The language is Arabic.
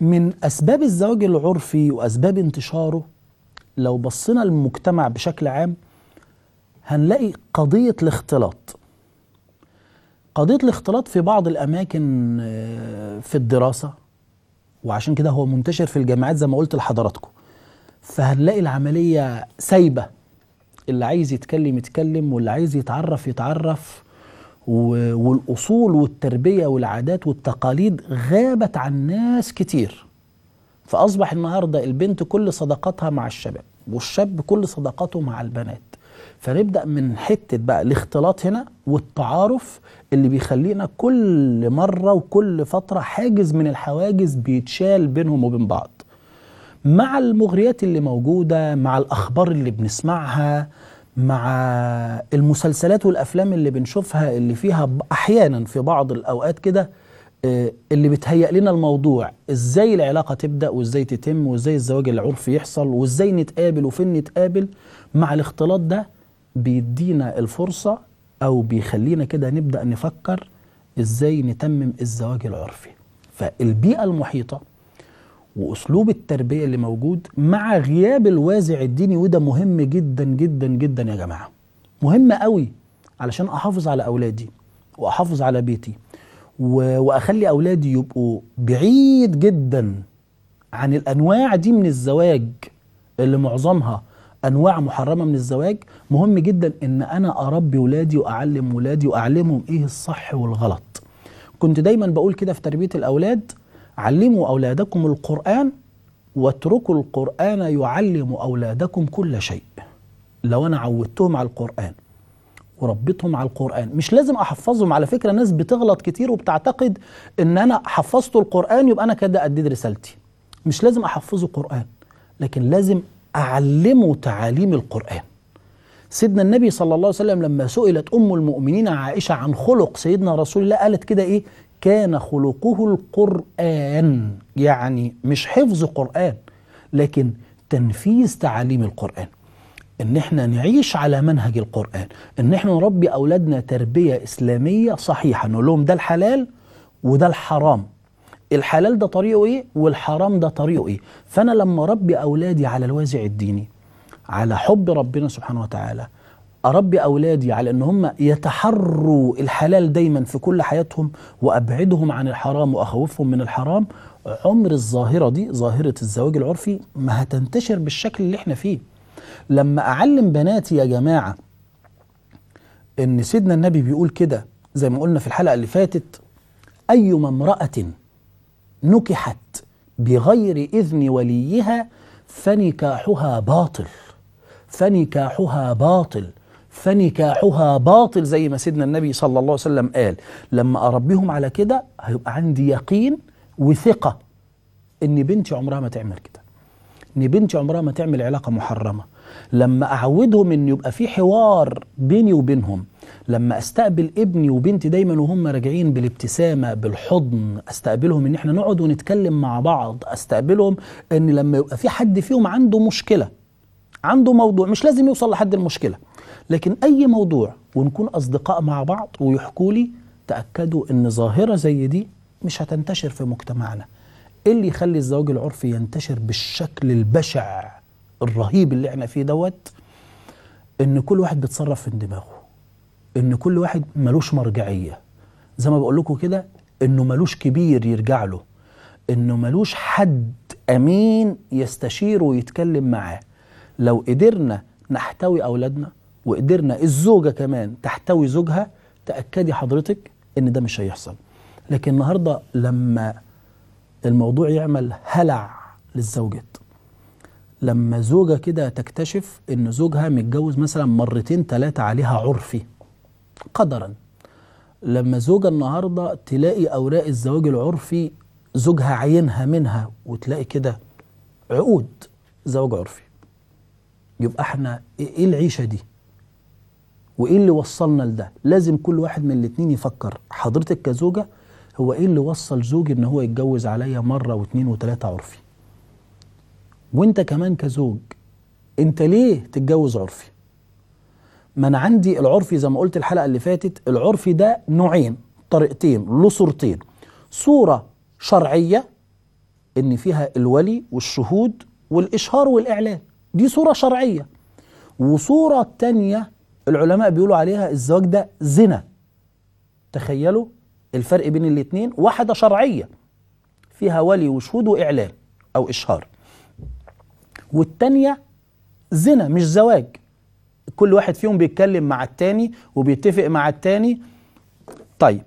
من أسباب الزواج العرفي وأسباب انتشاره لو بصينا للمجتمع بشكل عام هنلاقي قضية الاختلاط قضية الاختلاط في بعض الأماكن آه، في الدراسة وعشان كده هو منتشر في الجامعات زي ما قلت لحضراتكم فهنلاقي العملية سايبة اللي عايز يتكلم يتكلم واللي عايز يتعرف يتعرف والاصول والتربيه والعادات والتقاليد غابت عن ناس كتير فاصبح النهارده البنت كل صداقتها مع الشباب والشاب كل صداقته مع البنات فنبدا من حته بقى الاختلاط هنا والتعارف اللي بيخلينا كل مره وكل فتره حاجز من الحواجز بيتشال بينهم وبين بعض مع المغريات اللي موجوده مع الاخبار اللي بنسمعها مع المسلسلات والافلام اللي بنشوفها اللي فيها احيانا في بعض الاوقات كده آه، اللي بتهيأ لنا الموضوع ازاي العلاقه تبدا وازاي تتم وازاي الزواج العرفي يحصل وازاي نتقابل وفين نتقابل مع الاختلاط ده بيدينا الفرصه او بيخلينا كده نبدا نفكر ازاي نتمم الزواج العرفي فالبيئه المحيطه واسلوب التربيه اللي موجود مع غياب الوازع الديني وده مهم جدا جدا جدا يا جماعه مهم قوي علشان احافظ على اولادي واحافظ على بيتي و... واخلي اولادي يبقوا بعيد جدا عن الانواع دي من الزواج اللي معظمها انواع محرمه من الزواج مهم جدا ان انا اربي ولادي واعلم ولادي واعلمهم ايه الصح والغلط كنت دايما بقول كده في تربيه الاولاد علموا أولادكم القرآن واتركوا القرآن يعلم أولادكم كل شيء لو أنا عودتهم على القرآن وربيتهم على القرآن مش لازم أحفظهم على فكرة ناس بتغلط كتير وبتعتقد إن أنا حفظت القرآن يبقى أنا كده أديت رسالتي مش لازم أحفظه قرآن لكن لازم أعلمه تعاليم القرآن سيدنا النبي صلى الله عليه وسلم لما سئلت أم المؤمنين عائشة عن خلق سيدنا رسول الله قالت كده إيه كان خلقه القرآن يعني مش حفظ قرآن لكن تنفيذ تعاليم القرآن ان احنا نعيش على منهج القرآن ان احنا نربي اولادنا تربية اسلامية صحيحة نقول لهم ده الحلال وده الحرام الحلال ده طريقه ايه والحرام ده طريقه ايه فانا لما اربي اولادي على الوازع الديني على حب ربنا سبحانه وتعالى أربي أولادي على أن هم يتحروا الحلال دايما في كل حياتهم وأبعدهم عن الحرام وأخوفهم من الحرام عمر الظاهرة دي ظاهرة الزواج العرفي ما هتنتشر بالشكل اللي احنا فيه لما أعلم بناتي يا جماعة أن سيدنا النبي بيقول كده زي ما قلنا في الحلقة اللي فاتت أيما امرأة نكحت بغير إذن وليها فنكاحها باطل فنكاحها باطل فنكاحها باطل زي ما سيدنا النبي صلى الله عليه وسلم قال لما اربيهم على كده هيبقى عندي يقين وثقه ان بنتي عمرها ما تعمل كده ان بنتي عمرها ما تعمل علاقه محرمه لما اعودهم ان يبقى في حوار بيني وبينهم لما استقبل ابني وبنتي دايما وهم راجعين بالابتسامه بالحضن استقبلهم ان احنا نقعد ونتكلم مع بعض استقبلهم ان لما يبقى في حد فيهم عنده مشكله عنده موضوع مش لازم يوصل لحد المشكله لكن أي موضوع ونكون أصدقاء مع بعض ويحكوا لي تأكدوا إن ظاهرة زي دي مش هتنتشر في مجتمعنا إيه اللي يخلي الزواج العرفي ينتشر بالشكل البشع الرهيب اللي احنا فيه دوت إن كل واحد بيتصرف في دماغه إن كل واحد ملوش مرجعية زي ما بقول لكم كده إنه ملوش كبير يرجع له إنه ملوش حد أمين يستشيره ويتكلم معاه لو قدرنا نحتوي أولادنا وقدرنا الزوجة كمان تحتوي زوجها تأكدي حضرتك إن ده مش هيحصل لكن النهاردة لما الموضوع يعمل هلع للزوجات لما زوجة كده تكتشف إن زوجها متجوز مثلا مرتين ثلاثة عليها عرفي قدرا لما زوجة النهاردة تلاقي أوراق الزواج العرفي زوجها عينها منها وتلاقي كده عقود زواج عرفي يبقى احنا ايه العيشة دي وايه اللي وصلنا لده لازم كل واحد من الاتنين يفكر حضرتك كزوجه هو ايه اللي وصل زوجي ان هو يتجوز عليا مره واتنين وتلاته عرفي وانت كمان كزوج انت ليه تتجوز عرفي ما انا عندي العرفي زي ما قلت الحلقه اللي فاتت العرفي ده نوعين طريقتين له صورتين صوره شرعيه ان فيها الولي والشهود والاشهار والاعلان دي صوره شرعيه وصوره تانيه العلماء بيقولوا عليها الزواج ده زنا تخيلوا الفرق بين الاتنين واحدة شرعية فيها ولي وشهود وإعلان أو إشهار والتانية زنا مش زواج كل واحد فيهم بيتكلم مع التاني وبيتفق مع التاني طيب